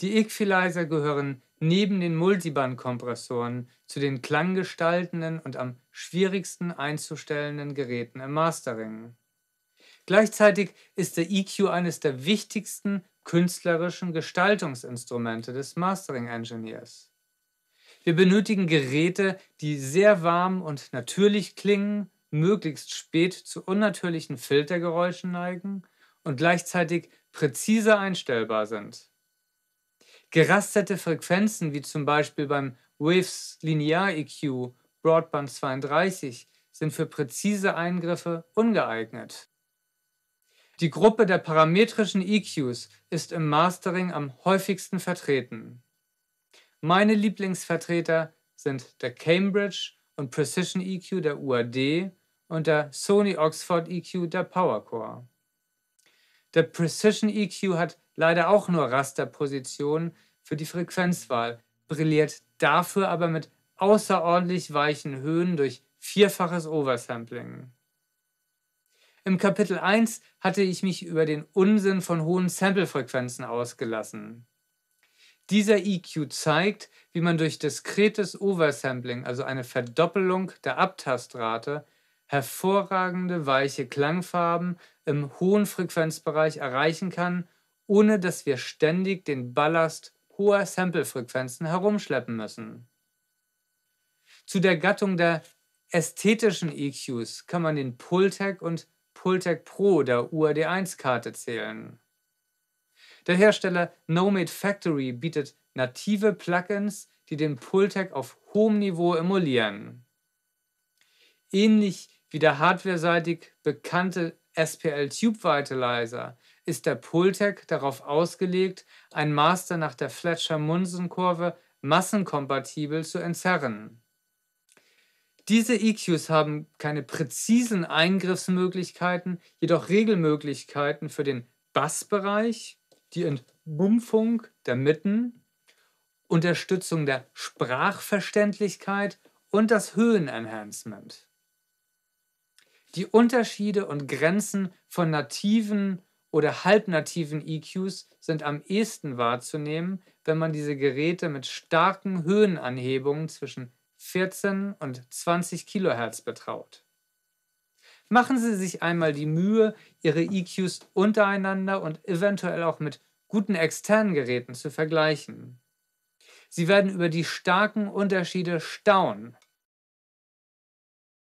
Die Equalizer gehören neben den Multiband-Kompressoren zu den klanggestaltenden und am schwierigsten einzustellenden Geräten im Mastering. Gleichzeitig ist der EQ eines der wichtigsten künstlerischen Gestaltungsinstrumente des Mastering-Engineers. Wir benötigen Geräte, die sehr warm und natürlich klingen, möglichst spät zu unnatürlichen Filtergeräuschen neigen und gleichzeitig präzise einstellbar sind. Gerastete Frequenzen wie zum Beispiel beim Waves Linear EQ Broadband 32 sind für präzise Eingriffe ungeeignet. Die Gruppe der parametrischen EQs ist im Mastering am häufigsten vertreten. Meine Lieblingsvertreter sind der Cambridge und Precision EQ der UAD und der Sony Oxford EQ der Powercore. Der Precision EQ hat leider auch nur Rasterpositionen, für die Frequenzwahl, brilliert dafür aber mit außerordentlich weichen Höhen durch vierfaches Oversampling. Im Kapitel 1 hatte ich mich über den Unsinn von hohen Samplefrequenzen ausgelassen. Dieser EQ zeigt, wie man durch diskretes Oversampling, also eine Verdoppelung der Abtastrate, hervorragende weiche Klangfarben im hohen Frequenzbereich erreichen kann, ohne dass wir ständig den Ballast hoher Samplefrequenzen herumschleppen müssen. Zu der Gattung der ästhetischen EQs kann man den Pultec und Pultec Pro der UAD1-Karte zählen. Der Hersteller Nomade Factory bietet native Plugins, die den Pultec auf hohem Niveau emulieren. Ähnlich wie der hardwareseitig bekannte SPL Tube Vitalizer ist der Pultec darauf ausgelegt, ein Master nach der fletcher munsen kurve massenkompatibel zu entzerren. Diese EQs haben keine präzisen Eingriffsmöglichkeiten, jedoch Regelmöglichkeiten für den Bassbereich, die Entbumpfung der Mitten, Unterstützung der Sprachverständlichkeit und das Höhenenhancement. Die Unterschiede und Grenzen von nativen oder halbnativen EQs sind am ehesten wahrzunehmen, wenn man diese Geräte mit starken Höhenanhebungen zwischen 14 und 20 kHz betraut. Machen Sie sich einmal die Mühe, Ihre EQs untereinander und eventuell auch mit guten externen Geräten zu vergleichen. Sie werden über die starken Unterschiede staunen.